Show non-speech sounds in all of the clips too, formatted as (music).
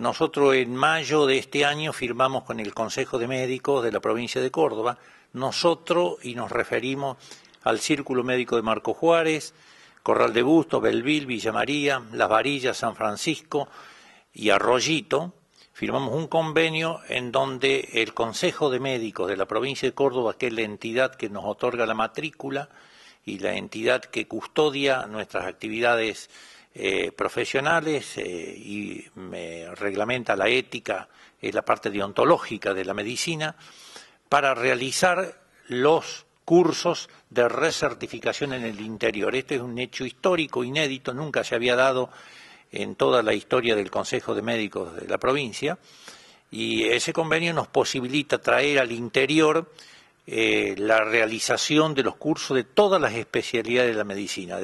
Nosotros en mayo de este año firmamos con el Consejo de Médicos de la provincia de Córdoba, nosotros y nos referimos al Círculo Médico de Marco Juárez, Corral de Busto, Belville, Villa María, Las Varillas, San Francisco y Arroyito, firmamos un convenio en donde el Consejo de Médicos de la provincia de Córdoba, que es la entidad que nos otorga la matrícula y la entidad que custodia nuestras actividades eh, profesionales eh, y me reglamenta la ética, eh, la parte deontológica de la medicina, para realizar los cursos de recertificación en el interior. Este es un hecho histórico, inédito, nunca se había dado en toda la historia del Consejo de Médicos de la provincia, y ese convenio nos posibilita traer al interior eh, la realización de los cursos de todas las especialidades de la medicina,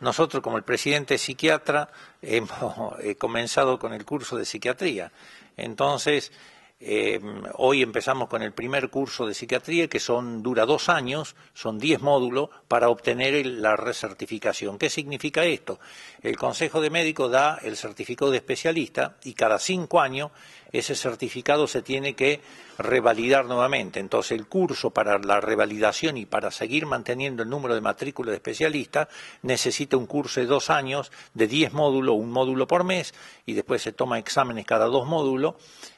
nosotros, como el presidente psiquiatra, (laughs) hemos eh, comenzado con el curso de psiquiatría. Entonces, eh, hoy empezamos con el primer curso de psiquiatría, que son, dura dos años, son diez módulos para obtener la recertificación. ¿Qué significa esto? El Consejo de Médicos da el certificado de especialista y cada cinco años ese certificado se tiene que revalidar nuevamente. Entonces, el curso para la revalidación y para seguir manteniendo el número de matrícula de especialista necesita un curso de dos años de diez módulos, un módulo por mes, y después se toma exámenes cada dos módulos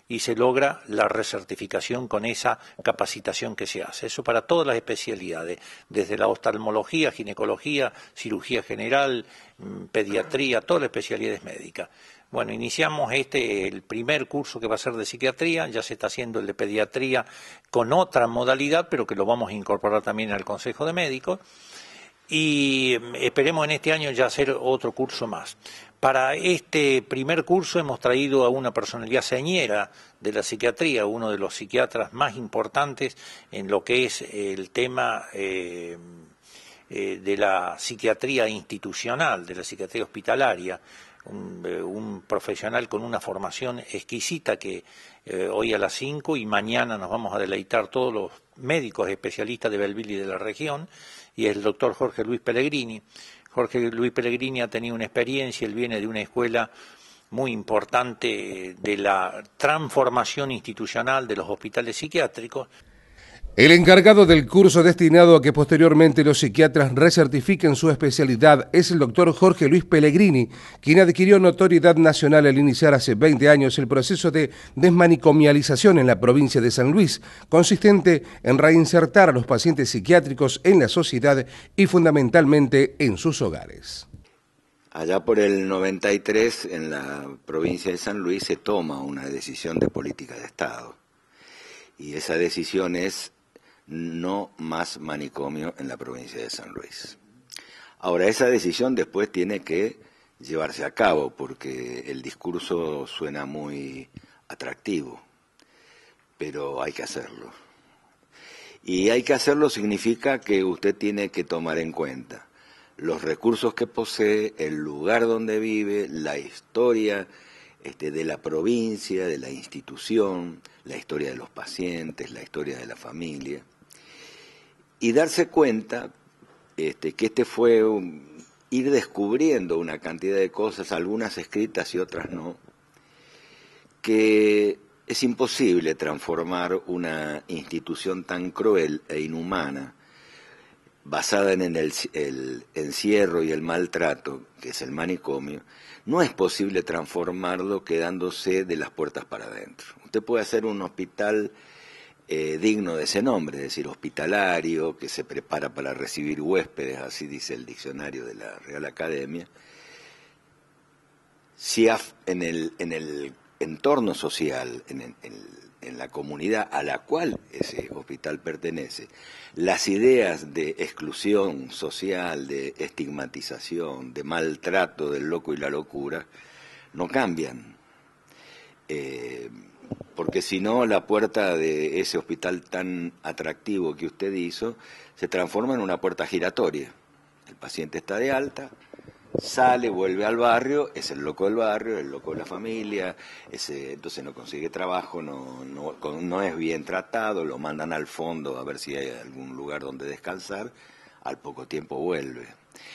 y se logra la recertificación con esa capacitación que se hace. Eso para todas las especialidades, desde la oftalmología, ginecología, cirugía general, mm, pediatría, todas las especialidades médicas. Bueno, iniciamos este, el primer curso que va a ser de psiquiatría, ya se está haciendo el de pediatría con otra modalidad, pero que lo vamos a incorporar también al Consejo de Médicos y mm, esperemos en este año ya hacer otro curso más. Para este primer curso hemos traído a una personalidad señera de la psiquiatría, uno de los psiquiatras más importantes en lo que es el tema eh, eh, de la psiquiatría institucional, de la psiquiatría hospitalaria. Eh, un, profesional con una formación exquisita que eh, hoy a las 5 y mañana nos vamos a deleitar todos los médicos especialistas de Belville y de la región, y es el doctor Jorge Luis Pellegrini. Jorge Luis Pellegrini ha tenido una experiencia, él viene de una escuela muy importante eh, de la transformación institucional de los hospitales psiquiátricos. El encargado del curso destinado a que posteriormente los psiquiatras recertifiquen su especialidad es el doctor Jorge Luis Pellegrini, quien adquirió notoriedad nacional al iniciar hace 20 años el proceso de desmanicomialización en la provincia de San Luis, consistente en reinsertar a los pacientes psiquiátricos en la sociedad y fundamentalmente en sus hogares. Allá por el 93, en la provincia de San Luis, se toma una decisión de política de Estado. Y esa decisión es no más manicomio en la provincia de San Luis. Ahora, esa decisión después tiene que llevarse a cabo porque el discurso suena muy atractivo, pero hay que hacerlo. Y hay que hacerlo significa que usted tiene que tomar en cuenta los recursos que posee, el lugar donde vive, la historia este, de la provincia, de la institución, la historia de los pacientes, la historia de la familia y darse cuenta este, que este fue ir descubriendo una cantidad de cosas, algunas escritas y otras no, que es imposible transformar una institución tan cruel e inhumana, basada en el, el, encierro y el maltrato, que es el manicomio, no es posible transformarlo quedándose de las puertas para adentro. Usted puede hacer un hospital eh, digno de ese nombre, es decir, hospitalario, que se prepara para recibir huéspedes, así dice el diccionario de la Real Academia, si en el, entorno social, en, la comunidad a la cual ese hospital pertenece, las ideas de exclusión social, de estigmatización, de maltrato del loco y la locura, no cambian. Eh, porque si no la puerta de ese hospital tan atractivo que usted hizo se transforma en una puerta giratoria. El paciente está de alta, sale, vuelve al barrio, es el loco del barrio, el loco de la familia, ese, entonces no consigue trabajo, no, no, no es bien tratado, lo mandan al fondo a ver si hay algún lugar donde descansar, al poco tiempo vuelve.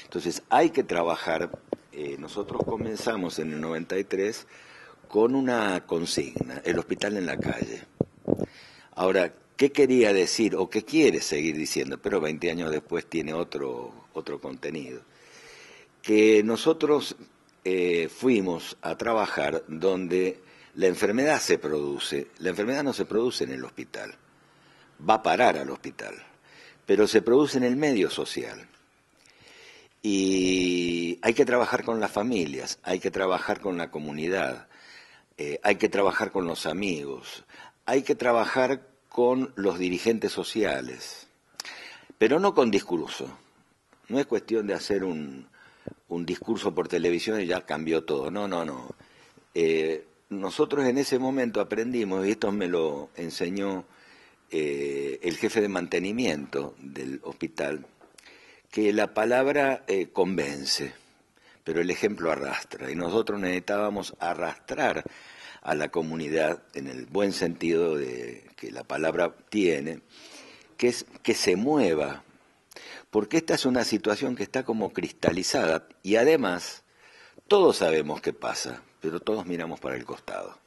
Entonces hay que trabajar, eh, nosotros comenzamos en el 93 con una consigna, el hospital en la calle. Ahora, ¿qué quería decir o qué quiere seguir diciendo? Pero 20 años después tiene otro, otro contenido. Que nosotros eh, fuimos a trabajar donde la enfermedad se produce. La enfermedad no se produce en el hospital, va a parar al hospital, pero se produce en el medio social. Y hay que trabajar con las familias, hay que trabajar con la comunidad, eh, hay que trabajar con los amigos, hay que trabajar con los dirigentes sociales, pero no con discurso. No es cuestión de hacer un, un discurso por televisión y ya cambió todo. No, no, no. Eh, nosotros en ese momento aprendimos, y esto me lo enseñó eh, el jefe de mantenimiento del hospital, que la palabra convence pero el ejemplo arrastra y nosotros necesitábamos arrastrar a la comunidad en el buen sentido de que la palabra tiene, que es que se mueva, porque esta es una situación que está como cristalizada y además todos sabemos qué pasa, pero todos miramos para el costado.